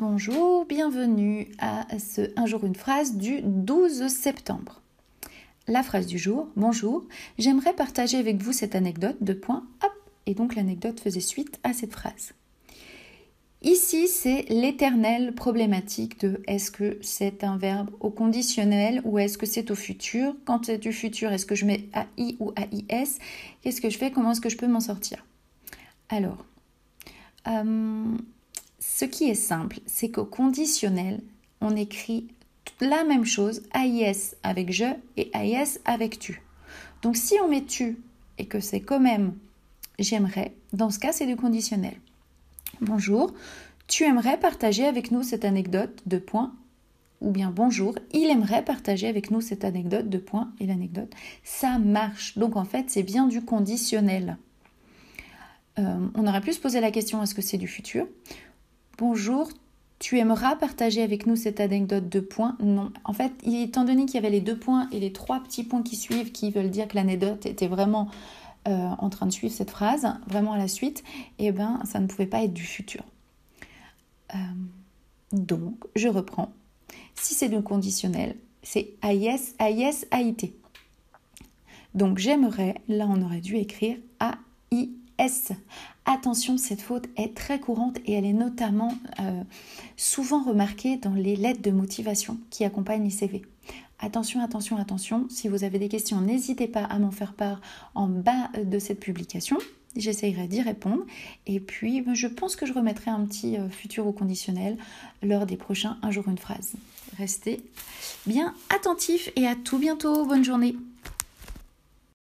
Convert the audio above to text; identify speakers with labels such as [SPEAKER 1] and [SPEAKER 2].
[SPEAKER 1] Bonjour, bienvenue à ce Un jour une phrase du 12 septembre. La phrase du jour, bonjour, j'aimerais partager avec vous cette anecdote, de point hop, et donc l'anecdote faisait suite à cette phrase. Ici, c'est l'éternelle problématique de est-ce que c'est un verbe au conditionnel ou est-ce que c'est au futur Quand c'est du futur, est-ce que je mets AI ou AIS Qu'est-ce que je fais Comment est-ce que je peux m'en sortir Alors, euh, ce qui est simple, c'est qu'au conditionnel, on écrit la même chose, AIS avec je et AIS avec tu. Donc si on met tu et que c'est quand même j'aimerais, dans ce cas c'est du conditionnel. Bonjour, tu aimerais partager avec nous cette anecdote de point ou bien bonjour, il aimerait partager avec nous cette anecdote de point et l'anecdote. Ça marche. Donc en fait c'est bien du conditionnel. Euh, on aurait pu se poser la question est-ce que c'est du futur Bonjour, tu aimeras partager avec nous cette anecdote de points Non. En fait, étant donné qu'il y avait les deux points et les trois petits points qui suivent, qui veulent dire que l'anecdote était vraiment euh, en train de suivre cette phrase, vraiment à la suite, et eh ben, ça ne pouvait pas être du futur. Euh, donc, je reprends. Si c'est du conditionnel, c'est AIS, AIS, AIT. Donc, j'aimerais, là, on aurait dû écrire AIS. S. Attention, cette faute est très courante et elle est notamment euh, souvent remarquée dans les lettres de motivation qui accompagnent les CV. Attention, attention, attention, si vous avez des questions, n'hésitez pas à m'en faire part en bas euh, de cette publication. J'essayerai d'y répondre. Et puis, ben, je pense que je remettrai un petit euh, futur au conditionnel lors des prochains Un jour une phrase. Restez bien attentifs et à tout bientôt. Bonne journée.